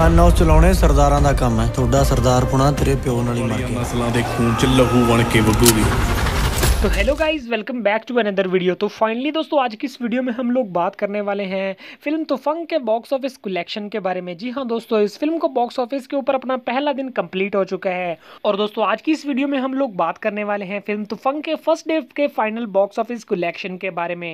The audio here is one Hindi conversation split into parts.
ਮਨ ਚਲਾਉਣੇ ਸਰਦਾਰਾਂ ਦਾ ਕੰਮ ਹੈ ਤੁਹਾਡਾ ਸਰਦਾਰ ਪੁਣਾ ਤੇਰੇ ਪਿਓ ਨਾਲ ਹੀ ਮਰ ਗਿਆ ਨਸਲਾਂ ਦੇ ਖੂਨ ਚ ਲਹੂ ਬਣ ਕੇ ਵੀ तो hello guys welcome back to another video तो फाइनली दोस्तों आज की इस वीडियो में हम लोग बात करने वाले हैं फिल्म तुफंग के बॉक्स ऑफिस कलेक्शन के बारे में जी हाँ दोस्तों इस फिल्म को बॉक्स ऑफिस के ऊपर अपना पहला दिन कंप्लीट हो चुका है और दोस्तों आज की इस वीडियो में हम लोग बात करने वाले हैं फिल्म तुफंग के फर्स्ट डे के फाइनल बॉक्स ऑफिस कलेक्शन के बारे में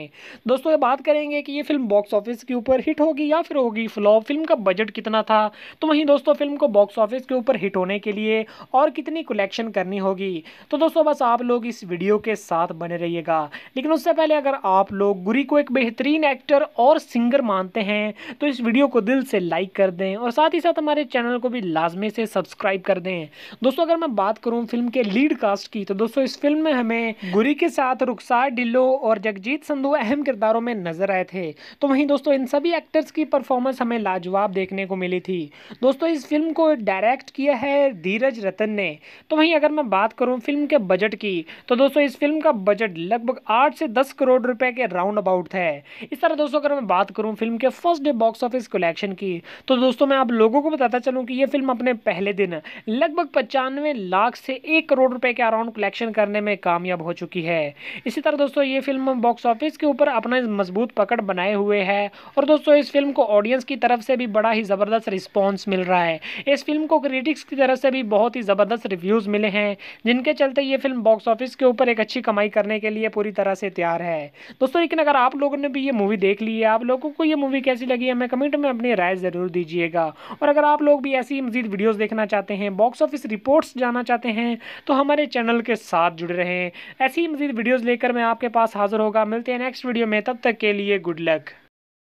दोस्तों ये बात करेंगे कि ये फिल्म बॉक्स ऑफिस के ऊपर हिट होगी या फिर होगी फ्लॉप फिल्म का बजट कितना था तो वहीं दोस्तों फिल्म को बॉक्स ऑफिस के ऊपर हिट होने के लिए और कितनी कलेक्शन करनी होगी तो दोस्तों बस आप लोग इस वीडियो के साथ बने रहिएगा लेकिन उससे पहले अगर आप लोग गुरी को एक बेहतरीन एक्टर और सिंगर मानते हैं तो इस वीडियो को दिल से लाइक कर दें और साथ ही साथ हमारे चैनल को भी लाजमी से सब्सक्राइब कर दें दोस्तों अगर मैं बात करूँ फिल्म के लीड कास्ट की तो दोस्तों इस फिल्म में हमें गुरी के साथ रुखसार ढिल्लो और जगजीत संधु अहम किरदारों में नजर आए थे तो वहीं दोस्तों इन सभी एक्टर्स की परफॉर्मेंस हमें लाजवाब देखने को मिली थी दोस्तों इस फिल्म को डायरेक्ट किया है धीरज रतन ने तो वहीं अगर मैं बात करूं फिल्म के बजट की तो दोस्तों इस फिल्म का बजट लगभग आठ से दस करोड़ रुपए के राउंड अबाउट है इस तरह दोस्तों अगर मैं बात करूँ फिल्म के first day box office collection की तो दोस्तों मैं आप लोगों को बताता चलूँ कि ये फिल्म अपने पहले दिन लगभग पचानवे लाख से एक करोड़ रुपए के अराउंड कलेक्शन करने में कामयाब हो चुकी है इसी तरह दोस्तों ये फिल्म बॉक्स ऑफिस के ऊपर अपना मजबूत पकड़ बनाए हुए है और दोस्तों इस फिल्म को ऑडियंस की तरफ से भी बड़ा ही ज़बरदस्त रिस्पॉन्स मिल रहा है इस फिल्म को क्रिटिक्स की तरफ से भी बहुत ही ज़बरदस्त रिव्यूज़ मिले हैं जिनके चलते ये फिल्म बॉक्स ऑफिस के ऊपर एक अच्छी अच्छी कमाई करने के लिए पूरी तरह से तैयार है दोस्तों लेकिन अगर आप लोगों ने भी ये मूवी देख ली है आप लोगों को ये मूवी कैसी लगी हमें कमेंट में अपनी राय ज़रूर दीजिएगा और अगर आप लोग भी ऐसी मजीद वीडियोज़ देखना चाहते हैं बॉक्स ऑफिस रिपोर्ट्स जाना चाहते हैं तो हमारे चैनल के साथ जुड़ रहे हैं ऐसी मजीद वीडियोज़ लेकर मैं आपके पास हाजिर होगा मिलते हैं नेक्स्ट वीडियो में तब तक के लिए गुड लक